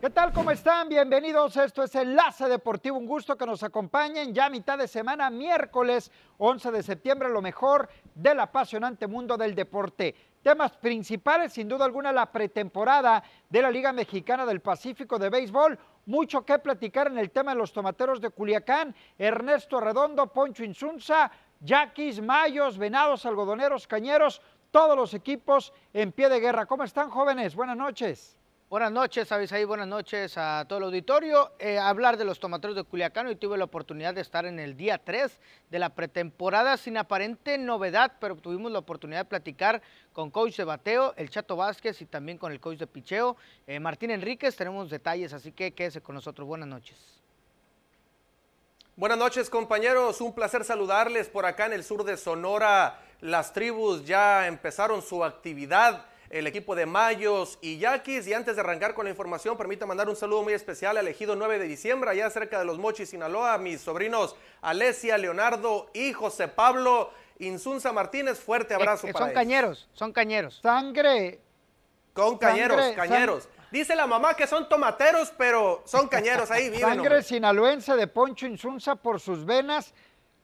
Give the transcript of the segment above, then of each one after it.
¿Qué tal? ¿Cómo están? Bienvenidos. Esto es Enlace Deportivo. Un gusto que nos acompañen ya a mitad de semana, miércoles 11 de septiembre, lo mejor del apasionante mundo del deporte. Temas principales, sin duda alguna, la pretemporada de la Liga Mexicana del Pacífico de Béisbol. Mucho que platicar en el tema de los tomateros de Culiacán. Ernesto Redondo, Poncho Insunza, Yaquis, Mayos, Venados, Algodoneros, Cañeros, todos los equipos en pie de guerra. ¿Cómo están, jóvenes? Buenas noches. Buenas noches, y buenas noches a todo el auditorio. Eh, hablar de los tomateros de Culiacán, hoy tuve la oportunidad de estar en el día 3 de la pretemporada sin aparente novedad, pero tuvimos la oportunidad de platicar con coach de bateo, el Chato Vázquez y también con el coach de picheo, eh, Martín Enríquez. Tenemos detalles, así que quédese con nosotros. Buenas noches. Buenas noches compañeros, un placer saludarles por acá en el sur de Sonora. Las tribus ya empezaron su actividad el equipo de Mayos y Yaquis. Y antes de arrancar con la información, permítame mandar un saludo muy especial al elegido 9 de diciembre, allá cerca de los Mochis, Sinaloa, mis sobrinos Alesia, Leonardo y José Pablo Insunza Martínez. Fuerte eh, abrazo eh, para Son cañeros, son cañeros. Sangre. Con cañeros, cañeros. Dice la mamá que son tomateros, pero son cañeros ahí, viven. Sangre sinaloense de Poncho Insunza por sus venas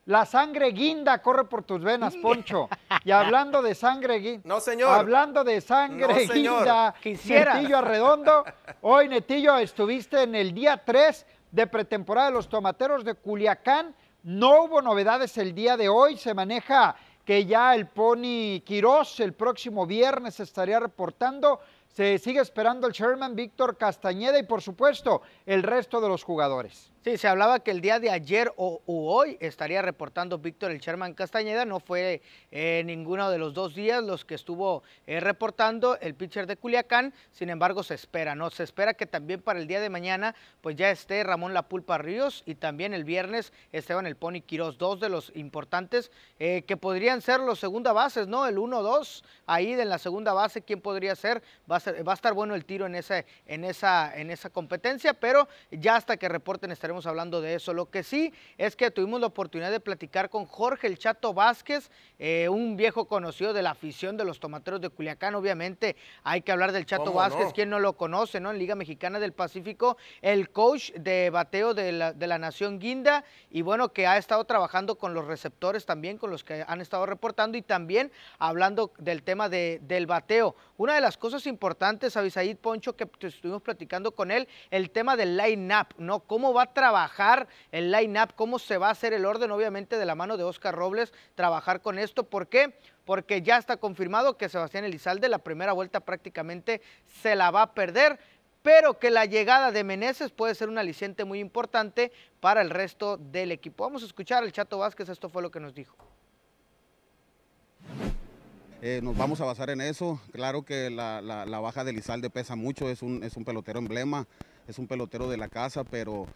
la sangre guinda corre por tus venas, Poncho. Y hablando de sangre guinda. No, señor. Hablando de sangre guinda, Quisiera. Netillo Arredondo. Hoy, Netillo, estuviste en el día 3 de pretemporada de los tomateros de Culiacán. No hubo novedades el día de hoy. Se maneja que ya el Pony Quirós el próximo viernes estaría reportando. Se sigue esperando el Sherman Víctor Castañeda y, por supuesto, el resto de los jugadores. Sí, se hablaba que el día de ayer o, hoy estaría reportando Víctor el Sherman Castañeda. No fue eh, ninguno de los dos días los que estuvo eh, reportando el pitcher de Culiacán. Sin embargo, se espera, ¿no? Se espera que también para el día de mañana, pues ya esté Ramón La Pulpa Ríos y también el viernes Esteban El Pony Quirós, dos de los importantes eh, que podrían ser los segunda bases, ¿no? El 1-2, ahí en la segunda base, ¿quién podría ser? Va a, estar bueno el tiro en, en, esa, en esa competencia, pero ya hasta que reporten estaremos hablando de eso. Lo que sí es que tuvimos la oportunidad de platicar con Jorge El Chato Vázquez, eh, un viejo conocido de la afición de los tomateros de Culiacán. Obviamente hay que hablar del Chato Vázquez, quien no lo conoce, ¿no? En Liga Mexicana del Pacífico, el coach de bateo de la, Nación Guinda y bueno, que ha estado trabajando con los receptores también, con los que han estado reportando y también hablando del tema de, del bateo. Una de las cosas importantes, Avisaid Poncho, que estuvimos platicando con él, el tema del line-up, ¿no? ¿Cómo va a trabajar el line-up, cómo se va a hacer el orden, obviamente de la mano de Oscar Robles, trabajar con esto. ¿Por qué? Porque ya está confirmado que Sebastián Elizalde la primera vuelta prácticamente se la va a perder pero que la llegada de Meneses puede ser un aliciente muy importante para el resto del equipo. Vamos a escuchar al Chato Vázquez, esto fue lo que nos dijo. Eh, nos vamos a basar en eso, claro que la, baja de Lizalde pesa mucho, es un, es un pelotero emblema, es un pelotero de la casa, pero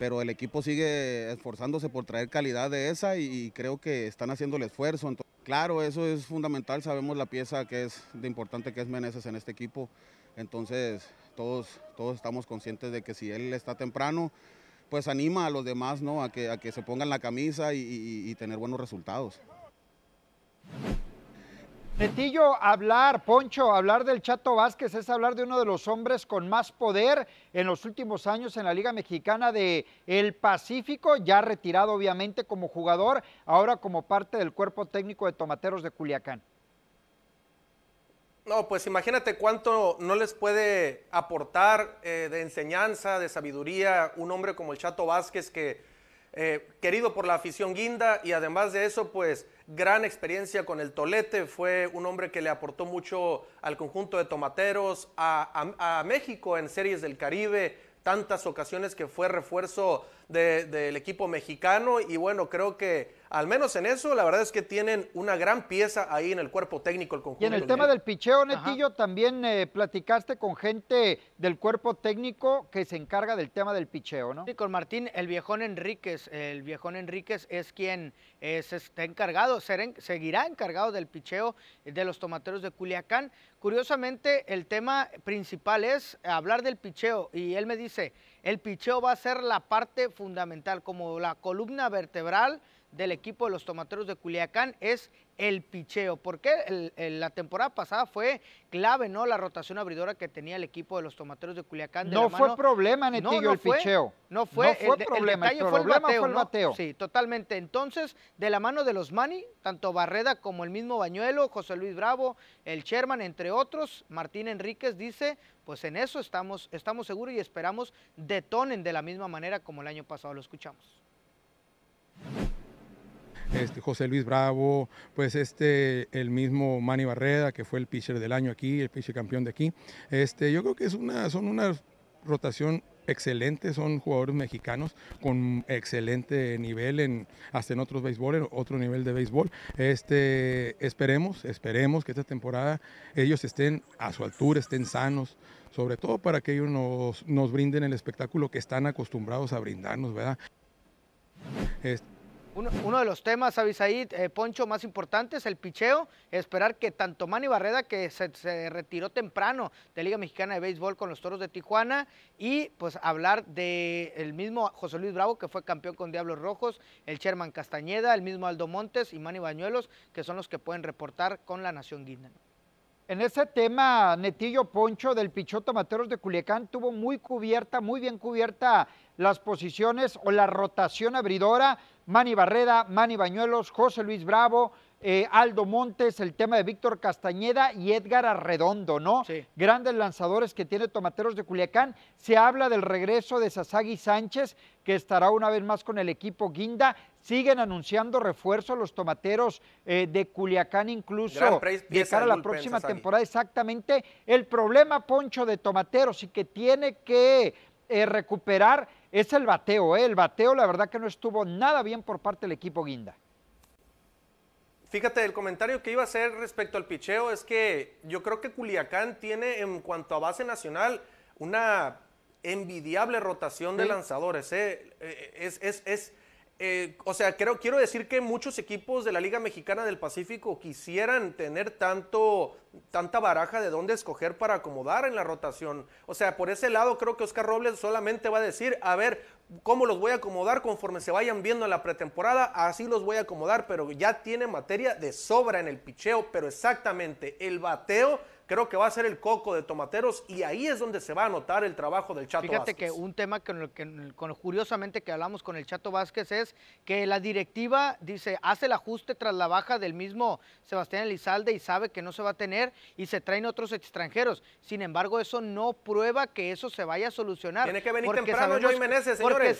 pero el equipo sigue esforzándose por traer calidad de esa y, creo que están haciendo el esfuerzo. claro, eso es fundamental, sabemos la pieza que es de importante que es Meneses en este equipo, entonces todos, todos estamos conscientes de que si él está temprano, pues anima a los demás ¿no? a, que, a que se pongan la camisa y tener buenos resultados. Netillo, hablar, Poncho, hablar del Chato Vázquez es hablar de uno de los hombres con más poder en los últimos años en la Liga Mexicana de el Pacífico, ya retirado obviamente como jugador, ahora como parte del cuerpo técnico de Tomateros de Culiacán. No, pues imagínate cuánto no les puede aportar eh, de enseñanza, de sabiduría, un hombre como el Chato Vázquez que eh, querido por la afición guinda y además de eso, pues gran experiencia con el Tolete, fue un hombre que le aportó mucho al conjunto de tomateros, a México en series del Caribe, tantas ocasiones que fue refuerzo del equipo mexicano y bueno, creo que al menos en eso, la verdad es que tienen una gran pieza ahí en el cuerpo técnico el conjunto. Y en el tema del picheo, Netillo, también eh, platicaste con gente del cuerpo técnico que se encarga del tema del picheo, ¿no? con Martín, el viejón Enríquez, el viejón Enríquez es quien está encargado, seguirá encargado del picheo de los tomateros de Culiacán. Curiosamente, el tema principal es hablar del picheo y él me dice, el picheo va a ser la parte fundamental, como la columna vertebral del equipo de los tomateros de Culiacán es el picheo, porque la temporada pasada fue clave, ¿no? La rotación abridora que tenía el equipo de los tomateros de Culiacán. no fue problema, Netillo, el picheo. No fue, el, problema, detalle fue el Mateo Sí, totalmente. Entonces, de la mano de los Mani, tanto Barreda como el mismo Bañuelo, José Luis Bravo, el Sherman, entre otros, Martín Enríquez dice, pues en eso estamos, estamos seguros y esperamos detonen de la misma manera como el año pasado. Lo escuchamos. Este, José Luis Bravo, pues este, el mismo Manny Barreda, que fue el pitcher del año aquí, el pitcher campeón de aquí. Este, yo creo que es una, son una rotación excelente, son jugadores mexicanos con excelente nivel en hasta en otros béisboles, otro nivel de béisbol. Este, esperemos, esperemos que esta temporada ellos estén a su altura, estén sanos, sobre todo para que ellos nos, nos brinden el espectáculo que están acostumbrados a brindarnos, ¿verdad? Este, uno, de los temas, Avisaí, eh, Poncho, más importantes, el picheo, esperar que tanto Manny Barreda, que se, retiró temprano de Liga Mexicana de Béisbol con los Toros de Tijuana, y pues hablar del mismo José Luis Bravo, que fue campeón con Diablos Rojos, el Sherman Castañeda, el mismo Aldo Montes y Manny Bañuelos, que son los que pueden reportar con la Nación Guinda. En ese tema, Netillo Poncho del Pichoto Materos de Culiacán tuvo muy cubierta, muy bien cubierta las posiciones o la rotación abridora. Manny Barreda, Manny Bañuelos, José Luis Bravo, eh, Aldo Montes, el tema de Víctor Castañeda y Edgar Arredondo, ¿no? Sí. Grandes lanzadores que tiene Tomateros de Culiacán. Se habla del regreso de Sasagi Sánchez, que estará una vez más con el equipo Guinda. Siguen anunciando refuerzos los Tomateros eh, de Culiacán, incluso de a la próxima temporada. Exactamente. El problema, Poncho, de Tomateros y que tiene que eh, recuperar es el bateo. ¿eh? El bateo, la verdad que no estuvo nada bien por parte del equipo Guinda. Fíjate, el comentario que iba a hacer respecto al picheo es que yo creo que Culiacán tiene en cuanto a base nacional una envidiable rotación de lanzadores. ¿eh? Eh, es, es, es, eh, o sea, quiero decir que muchos equipos de la Liga Mexicana del Pacífico quisieran tener tanto, tanta baraja de dónde escoger para acomodar en la rotación. O sea, por ese lado creo que Oscar Robles solamente va a decir, a ver, ¿cómo los voy a acomodar conforme se vayan viendo en la pretemporada? Así los voy a acomodar, pero ya tiene materia de sobra en el picheo, pero exactamente el bateo creo que va a ser el coco de Tomateros y ahí es donde se va a notar el trabajo del Chato Fíjate que un tema que, que, curiosamente que hablamos con el Chato Vázquez es que la directiva dice, hace el ajuste tras la baja del mismo Sebastián Elizalde y sabe que no se va a tener y se traen otros extranjeros. Sin embargo, eso no prueba que eso se vaya a solucionar. Tiene que venir porque temprano sabemos, Meneses, señores. Porque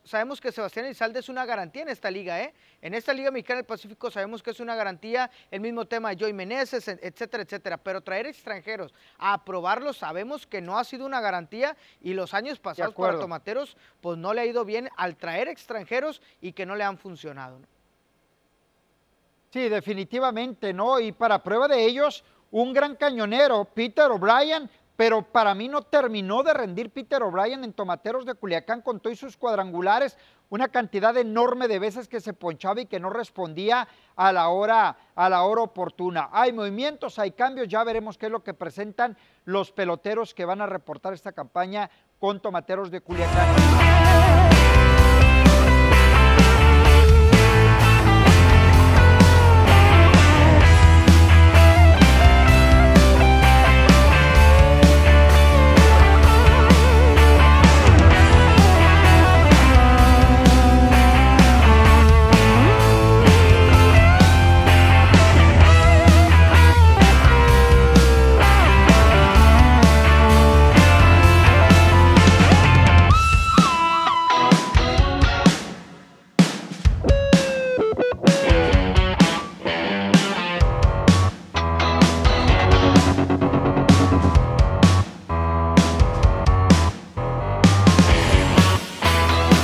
sabemos, que Sebastián Elizalde es una garantía en esta liga, ¿eh? En esta Liga Mexicana del Pacífico sabemos que es una garantía, el mismo tema de Joy Meneses, etcétera, etcétera. Pero traer extranjeros a aprobarlos sabemos que no ha sido una garantía y los años pasados para Tomateros pues no le ha ido bien al traer extranjeros y que no le han funcionado. Sí, definitivamente, ¿no? Y para prueba de ellos, un gran cañonero, Peter O'Brien, pero para mí no terminó de rendir Peter O'Brien en Tomateros de Culiacán con todos sus cuadrangulares, una cantidad enorme de veces que se ponchaba y que no respondía a la hora a la hora oportuna. Hay movimientos, hay cambios, ya veremos qué es lo que presentan los peloteros que van a reportar esta campaña con Tomateros de Culiacán.